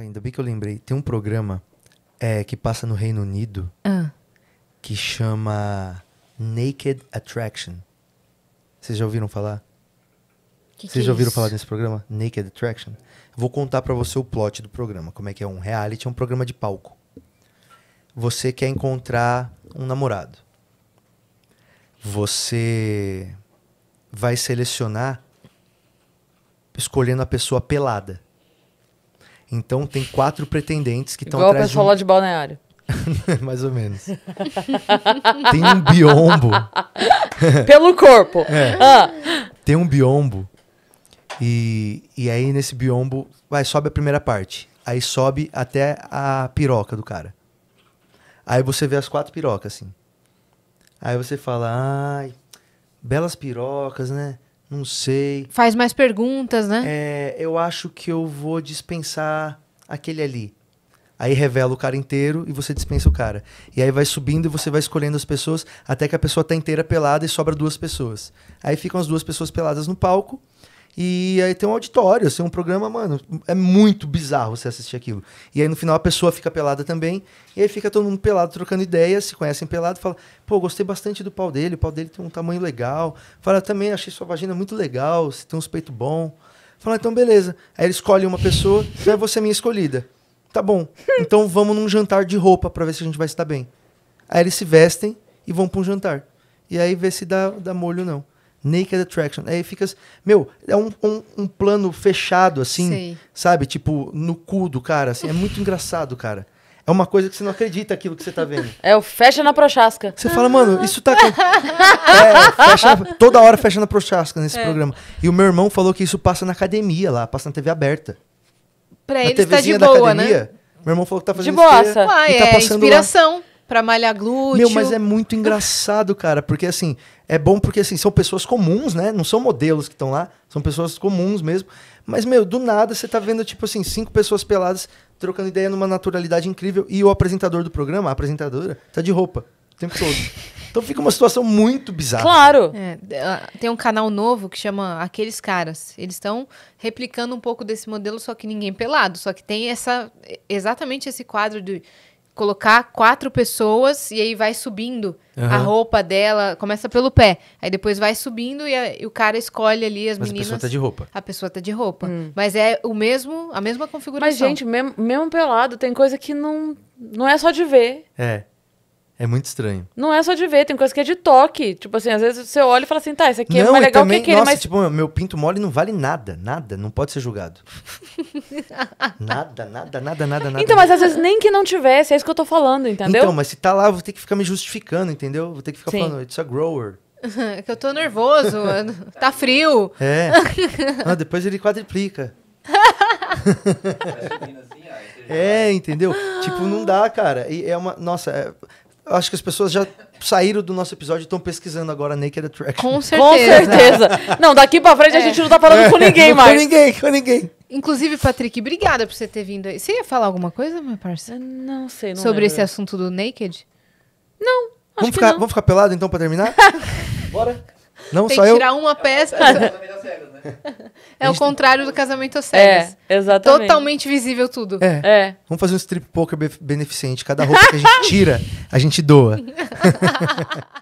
ainda bem que eu lembrei. Tem um programa é, que passa no Reino Unido ah. que chama Naked Attraction. Vocês já ouviram falar? Que Vocês que já é ouviram isso? falar desse programa? Naked Attraction? Vou contar para você o plot do programa. Como é que é um reality? É um programa de palco. Você quer encontrar um namorado. Você vai selecionar escolhendo a pessoa pelada. Então tem quatro pretendentes que estão atrás. Igual o pessoal de, um... de balneário. Mais ou menos. tem um biombo. Pelo corpo. É. Ah. Tem um biombo. E, e aí nesse biombo, vai, sobe a primeira parte. Aí sobe até a piroca do cara. Aí você vê as quatro pirocas, assim. Aí você fala, ai, belas pirocas, né? Não sei. Faz mais perguntas, né? É, eu acho que eu vou dispensar aquele ali. Aí revela o cara inteiro e você dispensa o cara. E aí vai subindo e você vai escolhendo as pessoas até que a pessoa tá inteira pelada e sobra duas pessoas. Aí ficam as duas pessoas peladas no palco. E aí tem um auditório, assim, um programa, mano, é muito bizarro você assistir aquilo. E aí no final a pessoa fica pelada também, e aí fica todo mundo pelado trocando ideias, se conhecem pelado, fala, pô, gostei bastante do pau dele, o pau dele tem um tamanho legal. Fala, também achei sua vagina muito legal, você tem uns peitos bom. Fala, então beleza. Aí ele escolhe uma pessoa, aí então, é você é minha escolhida. Tá bom, então vamos num jantar de roupa para ver se a gente vai estar bem. Aí eles se vestem e vão pra um jantar. E aí vê se dá, dá molho ou não. Naked Attraction. Aí fica. Meu, é um, um, um plano fechado, assim, Sim. sabe? Tipo, no cu do cara. Assim, é muito engraçado, cara. É uma coisa que você não acredita aquilo que você tá vendo. É o fecha na prochasca. Você fala, mano, isso tá. É, fecha, toda hora fecha na prochasca nesse é. programa. E o meu irmão falou que isso passa na academia lá, passa na TV aberta. Pra na ele tá de boa, né? academia, né? Meu irmão falou que tá fazendo De bossa. Tá Uai, tá é inspiração lá. pra malhar glúteo. Meu, mas é muito engraçado, cara, porque assim, é bom porque, assim, são pessoas comuns, né? Não são modelos que estão lá, são pessoas comuns mesmo. Mas, meu, do nada você tá vendo, tipo assim, cinco pessoas peladas trocando ideia numa naturalidade incrível e o apresentador do programa, a apresentadora, tá de roupa o tempo todo. Então fica uma situação muito bizarra. Claro! É, ah, tem um canal novo que chama Aqueles Caras. Eles estão replicando um pouco desse modelo, só que ninguém pelado. Só que tem essa exatamente esse quadro de colocar quatro pessoas e aí vai subindo uhum. a roupa dela, começa pelo pé, aí depois vai subindo e, a, e o cara escolhe ali as Mas meninas. a pessoa tá de roupa. A pessoa tá de roupa. Hum. Mas é o mesmo, a mesma configuração. Mas gente, mesmo, mesmo pelado tem coisa que não não é só de ver. É. É muito estranho. Não é só de ver, tem coisa que é de toque. Tipo assim, às vezes você olha e fala assim, tá, esse aqui é não, é mais legal também, que aquele, nossa, mas... tipo, meu, pinto mole não vale nada, nada, não pode ser julgado. nada, nada, nada, nada, nada. Então, mas às vezes nem que não tivesse, é isso que eu tô falando, entendeu? Então, mas se tá lá, eu vou ter que ficar me justificando, entendeu? Vou ter que ficar Sim. falando, it's a grower. que eu tô nervoso, tá frio. É. Ah, depois ele quadriplica. é, entendeu? Tipo, não dá, cara. E é uma. Nossa, é, acho que as pessoas já saíram do nosso episódio e estão pesquisando agora Naked Attraction. Com certeza. Com certeza. não, daqui pra frente é. a gente não tá falando é. com ninguém mais. Com ninguém, com ninguém. Inclusive, Patrick, obrigada por você ter vindo aí. Você ia falar alguma coisa, meu parceiro? Não sei, não Sobre lembro. esse assunto do Naked? Não, vamos ficar, não. Vamos ficar pelado então pra terminar? Bora. Não tem só que eu... tirar uma peça. É o né? é contrário do casamento às É, exatamente. Totalmente visível tudo. É. é. Vamos fazer um strip poker beneficente. Cada roupa que a gente tira, a gente doa.